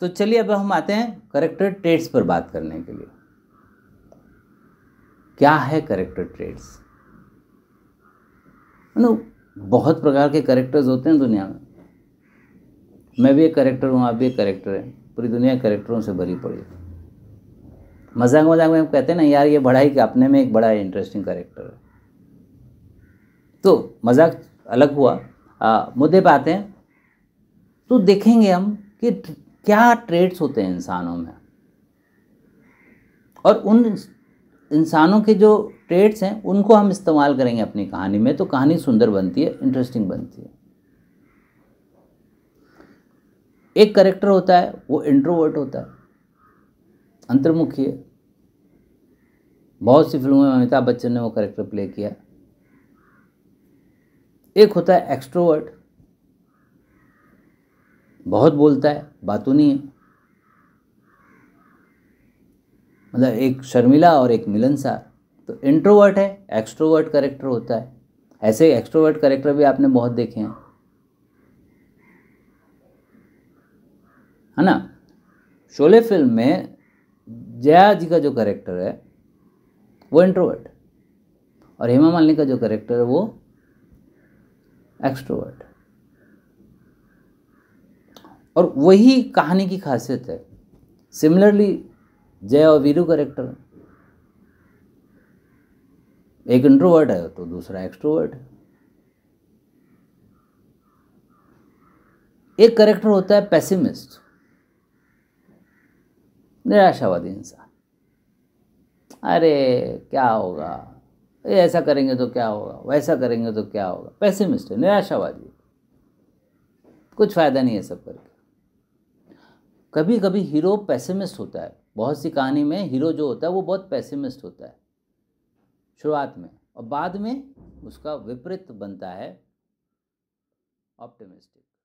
तो चलिए अब हम आते हैं करेक्टर ट्रेड्स पर बात करने के लिए क्या है करेक्टर ट्रेड्स नो बहुत प्रकार के करेक्टर्स होते हैं दुनिया में मैं भी एक करेक्टर हूँ आप भी एक करेक्टर हैं पूरी दुनिया करेक्टरों से भरी पड़ी है मजाक मजाक में हम कहते हैं ना यार ये बड़ा ही कि अपने में एक बड़ा इंटरेस्टिंग करेक्टर है तो मजाक अलग हुआ मुद्दे पर आते हैं तो देखेंगे हम कि क्या ट्रेड्स होते हैं इंसानों में और उन इंसानों के जो ट्रेड्स हैं उनको हम इस्तेमाल करेंगे अपनी कहानी में तो कहानी सुंदर बनती है इंटरेस्टिंग बनती है एक करेक्टर होता है वो इंट्रोवर्ट होता है अंतर्मुखी है बहुत सी फिल्मों में अमिताभ बच्चन ने वो करेक्टर प्ले किया एक होता है एक्स्ट्रोवर्ट बहुत बोलता है बातों नहीं है मतलब एक शर्मिला और एक मिलनसार तो इंट्रोवर्ट है एक्सट्रोवर्ट करेक्टर होता है ऐसे एक्सट्रोवर्ट करेक्टर भी आपने बहुत देखे हैं है ना शोले फिल्म में जया जी का जो करेक्टर है वो इंट्रोवर्ट और हेमा मालिनी का जो करेक्टर है वो एक्सट्रोवर्ट और वही कहानी की खासियत है सिमिलरली जय और वीरू करेक्टर एक इंट्रोवर्ड है तो दूसरा एक्सट्रोवर्ड है एक करेक्टर होता है पैसिमिस्ट निराशावादी इंसान अरे क्या होगा ये ऐसा करेंगे तो क्या होगा वैसा करेंगे तो क्या होगा पैसिमिस्ट है निराशावादी कुछ फ़ायदा नहीं है सब करके कभी कभी हीरो पैसेमिस्ट होता है बहुत सी कहानी में हीरो जो होता है वो बहुत पैसेमिस्ट होता है शुरुआत में और बाद में उसका विपरीत बनता है ऑप्टिमिस्टिक